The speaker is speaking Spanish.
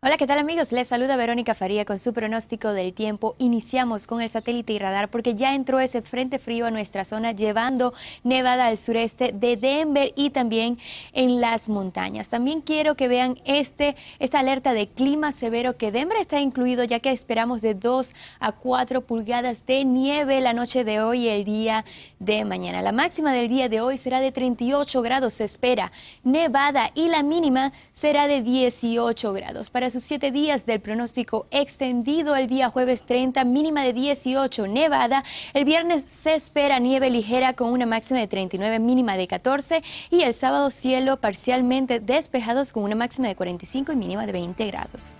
Hola, ¿qué tal amigos? Les saluda Verónica Faría con su pronóstico del tiempo. Iniciamos con el satélite y radar porque ya entró ese frente frío a nuestra zona llevando nevada al sureste de Denver y también en las montañas. También quiero que vean este, esta alerta de clima severo que Denver está incluido ya que esperamos de 2 a 4 pulgadas de nieve la noche de hoy y el día de mañana. La máxima del día de hoy será de 38 grados, se espera nevada y la mínima será de 18 grados. Para sus siete días del pronóstico extendido el día jueves 30, mínima de 18, nevada. El viernes se espera nieve ligera con una máxima de 39, mínima de 14. Y el sábado cielo parcialmente despejados con una máxima de 45 y mínima de 20 grados.